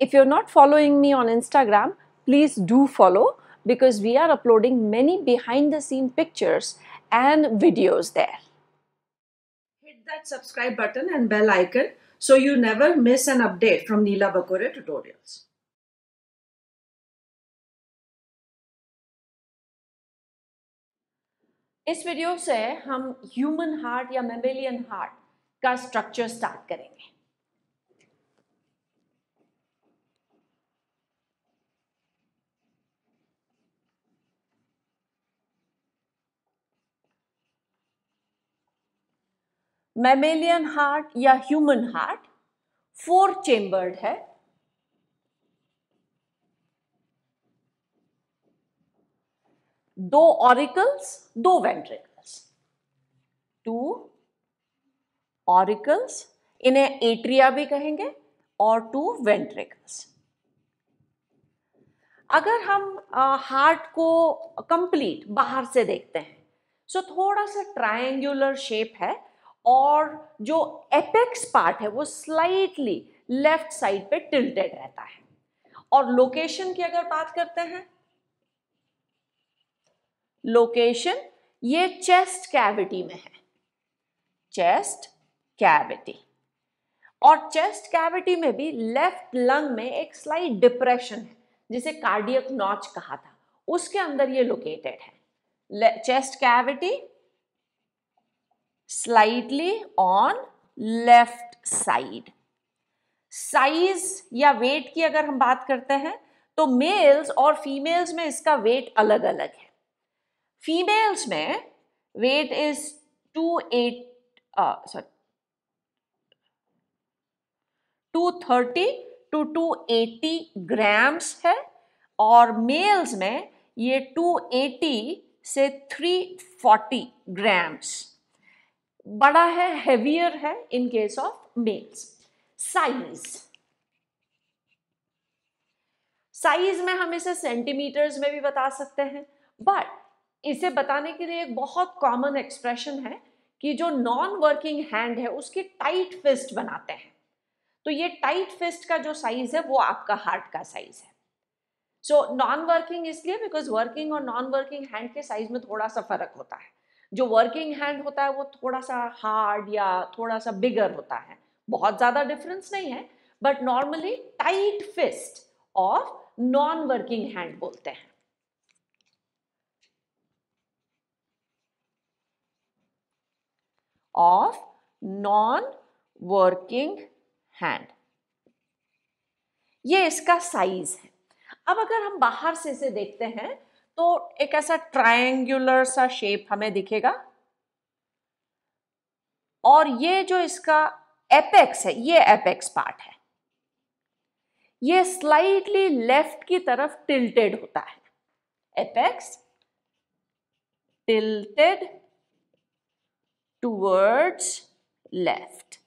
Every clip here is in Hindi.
If you're not following me on Instagram, please do follow because we are uploading many behind the scene pictures and videos there. Hit that subscribe button and bell icon so you never miss an update from Neela Bakore tutorials. इस वीडियो से हम ह्यूमन हार्ट या मेमेलियन हार्ट का स्ट्रक्चर स्टार्ट करेंगे मेमेलियन हार्ट या ह्यूमन हार्ट फोर चेम्बर्ड है दो ऑरिकल्स दो वेंट्रिकल्स टू ऑरिकल्स इन्हें एट्रिया भी कहेंगे और टू वेंट्रिकल्स अगर हम हार्ट को कंप्लीट बाहर से देखते हैं सो so थोड़ा सा ट्रायंगुलर शेप है और जो एपेक्स पार्ट है वो स्लाइटली लेफ्ट साइड पे टिल्टेड रहता है और लोकेशन की अगर बात करते हैं लोकेशन ये चेस्ट कैविटी में है चेस्ट कैविटी और चेस्ट कैविटी में भी लेफ्ट लंग में एक स्लाइट डिप्रेशन है जिसे कार्डियक नॉच कहा था उसके अंदर ये लोकेटेड है chest cavity slightly on left side. Size या वेट की अगर हम बात करते हैं तो मेल्स और फीमेल्स में इसका वेट अलग अलग है फीमेल्स में weight is two eight sorry two thirty two two eighty grams है और मेल्स में ये टू एटी से थ्री फोर्टी ग्राम्स बड़ा है हेवियर है in case of males size size में हम इसे सेंटीमीटर्स में भी बता सकते हैं बट इसे बताने के लिए एक बहुत कॉमन एक्सप्रेशन है कि जो नॉन वर्किंग हैंड है उसकी टाइट फिस्ट बनाते हैं तो ये टाइट फिस्ट का जो साइज है वो आपका हार्ट का साइज है सो नॉन वर्किंग इसलिए बिकॉज वर्किंग और नॉन वर्किंग हैंड के साइज में थोड़ा सा फर्क होता है जो वर्किंग हैंड होता है वो थोड़ा सा हार्ड या थोड़ा सा बिगर होता है बहुत ज़्यादा डिफरेंस नहीं है बट नॉर्मली टाइट फिस्ट और नॉन वर्किंग हैंड बोलते हैं ऑफ नॉन वर्किंग हैंड ये इसका साइज है अब अगर हम बाहर से इसे देखते हैं तो एक ऐसा ट्रायंगुलर सा शेप हमें दिखेगा और ये जो इसका एपेक्स है ये एपेक्स पार्ट है ये स्लाइटली लेफ्ट की तरफ टिल्टेड होता है एपेक्स टिल्टेड टूवर्ड्स लेफ्ट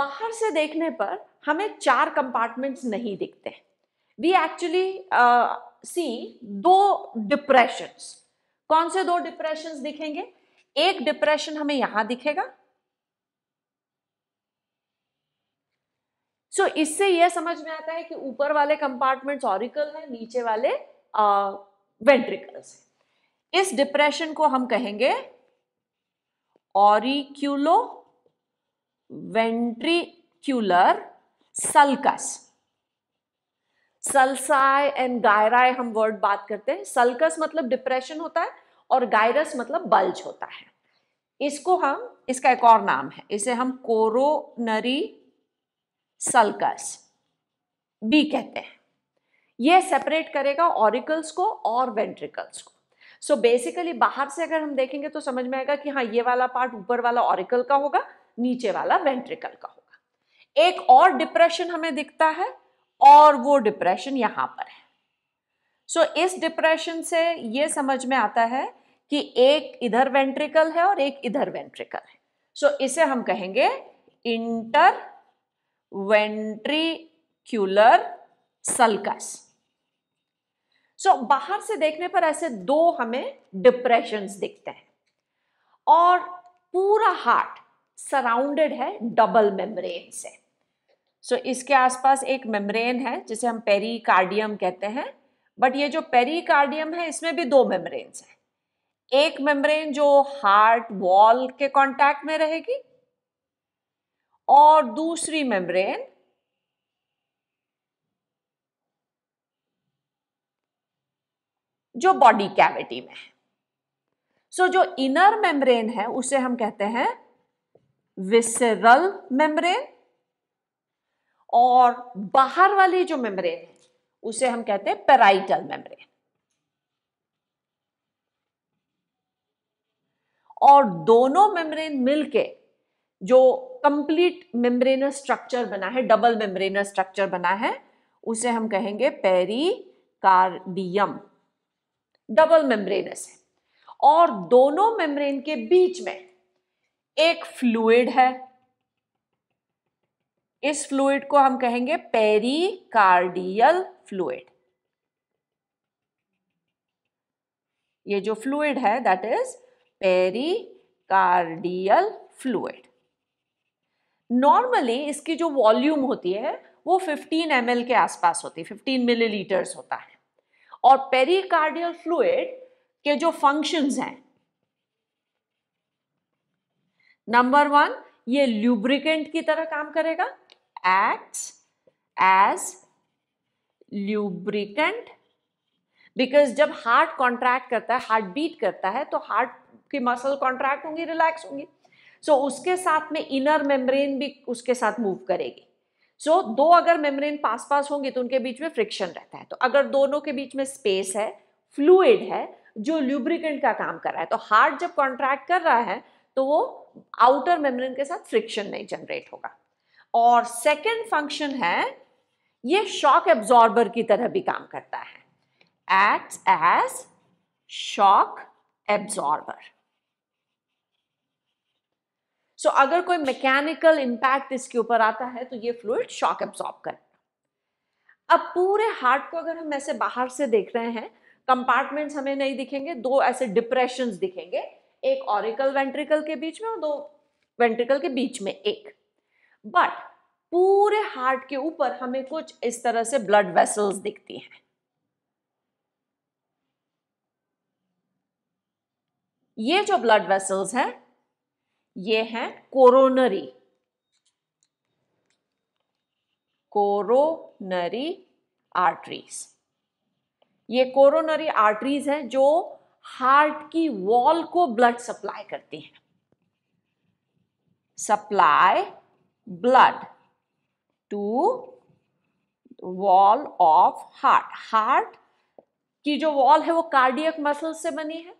बाहर से देखने पर हमें चार कंपार्टमेंट्स नहीं दिखते हैं वी एक्चुअली सी दो डिप्रेशंस कौन से दो डिप्रेशंस दिखेंगे एक डिप्रेशन हमें यहां दिखेगा सो so, इससे यह समझ में आता है कि ऊपर वाले कंपार्टमेंट्स ऑरिकल है नीचे वाले वेंट्रिकल्स uh, इस डिप्रेशन को हम कहेंगे auriculo ventricular sulcus sulci and gyri हम वर्ड बात करते हैं सल्कस मतलब डिप्रेशन होता है और गायरस मतलब बल्ज होता है इसको हम इसका एक और नाम है इसे हम कोरोनरी सल्कस बी कहते हैं ये सेपरेट करेगा ऑरिकल्स को और वेंट्रिकल्स को सो so बेसिकली बाहर से अगर हम देखेंगे तो समझ में आएगा कि हाँ ये वाला पार्ट ऊपर वाला ऑरिकल का होगा नीचे वाला वेंट्रिकल का होगा एक और डिप्रेशन हमें दिखता है और वो डिप्रेशन यहां पर है सो so, इस डिप्रेशन से ये समझ में आता है कि एक इधर वेंट्रिकल है और एक इधर वेंट्रिकल है सो so, इसे हम कहेंगे inter ventricular sulcus so so, बाहर से देखने पर ऐसे दो हमें डिप्रेशन दिखते हैं और पूरा हार्ट सराउंडेड है डबल मेम्ब्रेन से सो so, इसके आसपास एक मेम्ब्रेन है जिसे हम पेरिकार्डियम कहते हैं बट ये जो पेरिकार्डियम है इसमें भी दो मेम्ब्रेन्स हैं एक मेम्ब्रेन जो हार्ट वॉल के कांटेक्ट में रहेगी और दूसरी मेम्ब्रेन जो बॉडी कैविटी में है सो so, जो इनर मेम्ब्रेन है उसे हम कहते हैं विसरल मेम्ब्रेन और बाहर वाली जो मेम्ब्रेन है उसे हम कहते हैं पेराइटल मेम्ब्रेन और दोनों मेम्ब्रेन मिलके जो कंप्लीट मेम्ब्रेनस स्ट्रक्चर बना है डबल मेम्ब्रेनस स्ट्रक्चर बना है उसे हम कहेंगे पेरिकार्डियम डबल मेम्ब्रेनस है और दोनों मेम्ब्रेन के बीच में एक फ्लूइड है इस फ्लूड को हम कहेंगे पेरिकार्डियल फ्लूड ये जो फ्लूड है that is pericardial fluid normally इसकी जो वॉल्यूम होती है वो 15 एम के आसपास होती है 15 मिलीलीटर्स होता है और पेरिकार्डियल फ्लूड के जो फंक्शंस हैं नंबर वन ये ल्यूब्रिकेंट की तरह काम करेगा acts as lubricant बिकॉज जब हार्ट कॉन्ट्रैक्ट करता है हार्ट बीट करता है तो हार्ट की मसल कॉन्ट्रैक्ट होंगी रिलैक्स होंगी so, उसके साथ में इनर मेम्ब्रेन भी उसके साथ मूव करेगी सो so, दो अगर मेम्ब्रेन पास पास होंगी तो उनके बीच में फ्रिक्शन रहता है तो अगर दोनों के बीच में स्पेस है फ्लूड है जो ल्यूब्रिकेंट का काम कर रहा है तो हार्ट जब कॉन्ट्रैक्ट कर रहा है तो वो आउटर मेम्ब्रेन के साथ फ्रिक्शन नहीं जनरेट होगा और सेकेंड फंक्शन है ये शॉक एब्जॉर्बर की तरह भी काम करता है act as shock absorber so अगर कोई मैकेनिकल इंपैक्ट इसके ऊपर आता है तो ये फ्लूड शॉक एब्जॉर्ब करता अब पूरे हार्ट को अगर हम ऐसे बाहर से देख रहे हैं कंपार्टमेंट्स हमें नहीं दिखेंगे दो ऐसे डिप्रेशन दिखेंगे एक ऑरिकल वेंट्रिकल के बीच में और दो वेंट्रिकल के बीच में एक बट पूरे हार्ट के ऊपर हमें कुछ इस तरह से ब्लड वेसल्स दिखती हैं ये जो ब्लड वेसल्स हैं ये हैं कोरोनरी कोरोनरी आर्टरीज ये कोरोनरी आर्टरीज हैं जो हार्ट की वॉल को ब्लड सप्लाई करती हैं supply blood to wall of heart heart की जो वॉल है वो कार्डियक muscles से बनी है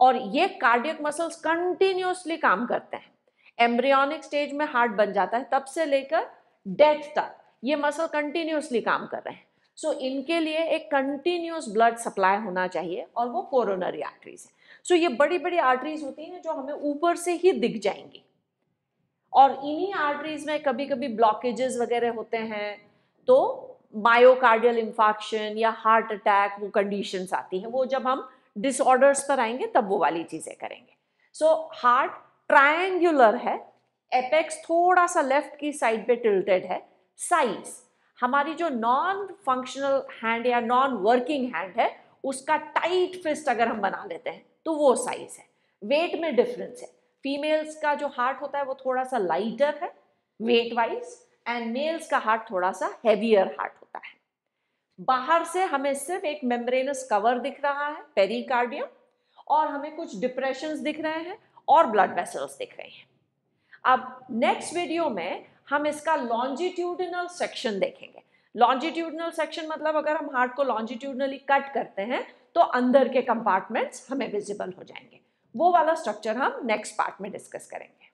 और ये कार्डियक मसल्स कंटिन्यूसली काम करते हैं एम्ब्रियनिक स्टेज में हार्ट बन जाता है तब से लेकर डेथ तक ये मसल कंटिन्यूसली काम कर रहे हैं सो so, इनके लिए एक कंटिन्यूस ब्लड सप्लाई होना चाहिए और वो कोरोनरी आर्टरीज है सो so, ये बड़ी बड़ी आर्टरीज होती हैं जो हमें ऊपर से ही दिख जाएंगी और इन्हीं आर्टरीज में कभी कभी ब्लॉकेजेस वगैरह होते हैं तो मायोकार्डियल इन्फाक्शन या हार्ट अटैक वो कंडीशंस आती हैं वो जब हम डिसऑर्डर्स पर आएंगे तब वो वाली चीज़ें करेंगे सो हार्ट ट्रायंगुलर है एपेक्स थोड़ा सा लेफ्ट की साइड पे टिल्टेड है साइज हमारी जो नॉन फंक्शनल हैंड या नॉन वर्किंग हैंड है उसका टाइट फिस्ट अगर हम बना लेते हैं तो वो साइज है वेट में डिफरेंस है फीमेल्स का जो हार्ट होता है वो थोड़ा सा लाइटर है वेट वाइज एंड मेल्स का हार्ट थोड़ा सा हैवियर हार्ट होता है बाहर से हमें सिर्फ एक मेम्ब्रेनस कवर दिख रहा है पेरिकार्डियम और हमें कुछ डिप्रेशंस दिख रहे हैं और ब्लड वेसल्स दिख रहे हैं अब नेक्स्ट वीडियो में हम इसका लॉन्जिट्यूडनल सेक्शन देखेंगे लॉन्जिट्यूडनल सेक्शन मतलब अगर हम हार्ट को लॉन्जिट्यूडनली कट करते हैं तो अंदर के कंपार्टमेंट्स हमें विजिबल हो जाएंगे वो वाला स्ट्रक्चर हम नेक्स्ट पार्ट में डिस्कस करेंगे